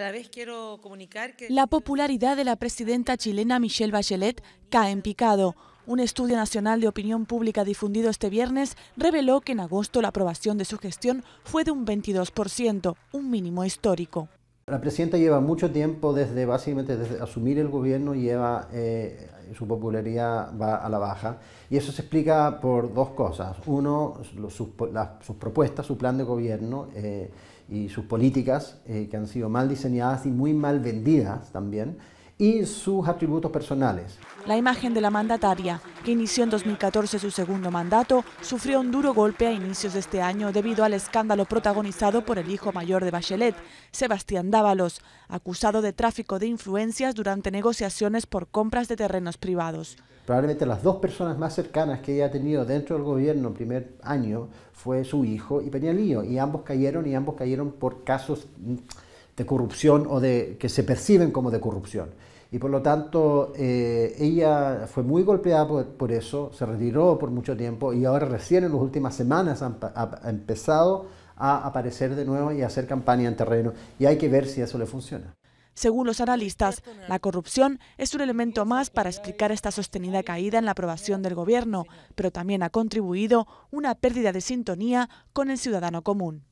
la vez quiero comunicar La popularidad de la presidenta chilena Michelle Bachelet cae en picado. Un estudio nacional de opinión pública difundido este viernes reveló que en agosto la aprobación de su gestión fue de un 22%, un mínimo histórico. La presidenta lleva mucho tiempo desde, básicamente, desde asumir el gobierno, lleva, eh, su popularidad va a la baja. Y eso se explica por dos cosas. Uno, sus, propuestas, su plan de gobierno eh, y sus políticas, eh, que han sido mal diseñadas y muy mal vendidas también y sus atributos personales. La imagen de la mandataria, que inició en 2014 su segundo mandato, sufrió un duro golpe a inicios de este año debido al escándalo protagonizado por el hijo mayor de Bachelet, Sebastián Dávalos, acusado de tráfico de influencias durante negociaciones por compras de terrenos privados. Probablemente las dos personas más cercanas que ella ha tenido dentro del gobierno en primer año fue su hijo y Peñalío, y ambos cayeron y ambos cayeron por casos mm, de corrupción o de, que se perciben como de corrupción. Y por lo tanto, eh, ella fue muy golpeada por, eso, se retiró por mucho tiempo y ahora recién en las últimas semanas ha empezado a aparecer de nuevo y a hacer campaña en terreno. Y hay que ver si eso le funciona. Según los analistas, la corrupción es un elemento más para explicar esta sostenida caída en la aprobación del gobierno, pero también ha contribuido una pérdida de sintonía con el ciudadano común.